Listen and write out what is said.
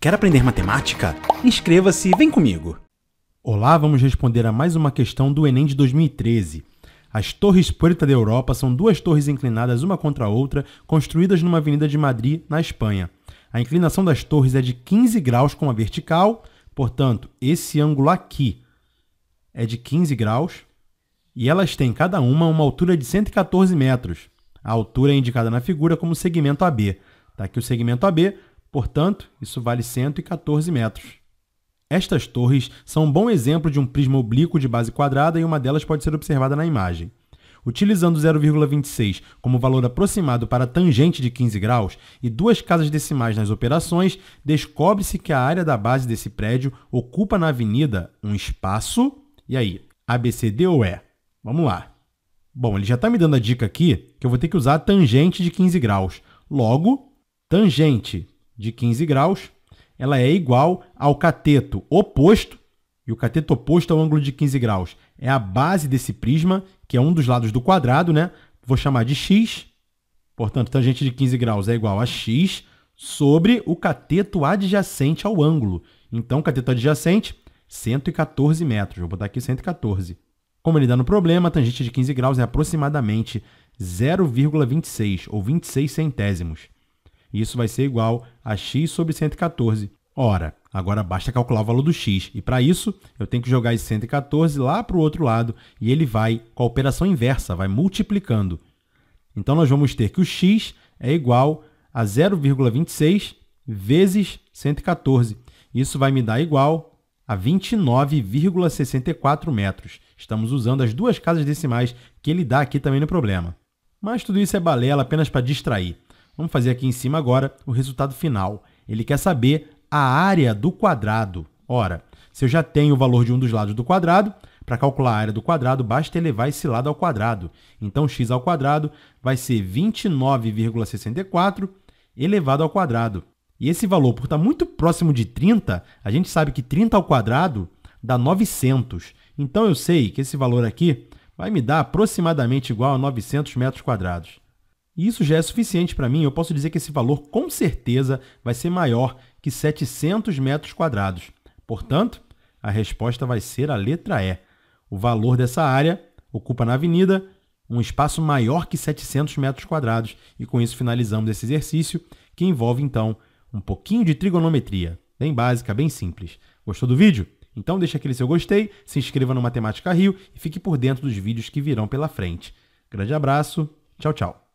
Quer aprender matemática? Inscreva-se e vem comigo! Olá, vamos responder a mais uma questão do Enem de 2013. As Torres Puerta da Europa são duas torres inclinadas uma contra a outra, construídas numa avenida de Madrid, na Espanha. A inclinação das torres é de 15 graus com a vertical, portanto, esse ângulo aqui é de 15 graus, e elas têm cada uma uma altura de 114 metros. A altura é indicada na figura como segmento AB. Está aqui o segmento AB, Portanto, isso vale 114 metros. Estas torres são um bom exemplo de um prisma oblíquo de base quadrada e uma delas pode ser observada na imagem. Utilizando 0,26 como valor aproximado para a tangente de 15 graus e duas casas decimais nas operações, descobre-se que a área da base desse prédio ocupa na avenida um espaço. E aí, ABCD ou E? Vamos lá. Bom, ele já está me dando a dica aqui que eu vou ter que usar a tangente de 15 graus. Logo, tangente de 15 graus, ela é igual ao cateto oposto, e o cateto oposto ao ângulo de 15 graus é a base desse prisma, que é um dos lados do quadrado, né? Vou chamar de x. Portanto, tangente de 15 graus é igual a x sobre o cateto adjacente ao ângulo. Então, cateto adjacente, 114 metros. Vou botar aqui 114. Como ele dá no problema, a tangente de 15 graus é aproximadamente 0,26 ou 26 centésimos isso vai ser igual a x sobre 114. Ora, agora basta calcular o valor do x, e para isso eu tenho que jogar esse 114 lá para o outro lado, e ele vai, com a operação inversa, vai multiplicando. Então, nós vamos ter que o x é igual a 0,26 vezes 114. Isso vai me dar igual a 29,64 metros. Estamos usando as duas casas decimais que ele dá aqui também no problema. Mas tudo isso é balela apenas para distrair. Vamos fazer aqui em cima agora o resultado final. Ele quer saber a área do quadrado. Ora, se eu já tenho o valor de um dos lados do quadrado, para calcular a área do quadrado, basta elevar esse lado ao quadrado. Então, x ao quadrado vai ser 29,64 elevado ao quadrado. E esse valor, por estar tá muito próximo de 30, a gente sabe que 30 ao quadrado dá 900. Então, eu sei que esse valor aqui vai me dar aproximadamente igual a 900 metros quadrados. E isso já é suficiente para mim, eu posso dizer que esse valor com certeza vai ser maior que 700 metros quadrados. Portanto, a resposta vai ser a letra E. O valor dessa área ocupa na avenida um espaço maior que 700 metros quadrados. E com isso finalizamos esse exercício, que envolve então um pouquinho de trigonometria, bem básica, bem simples. Gostou do vídeo? Então deixa aquele seu gostei, se inscreva no Matemática Rio e fique por dentro dos vídeos que virão pela frente. Grande abraço, tchau, tchau.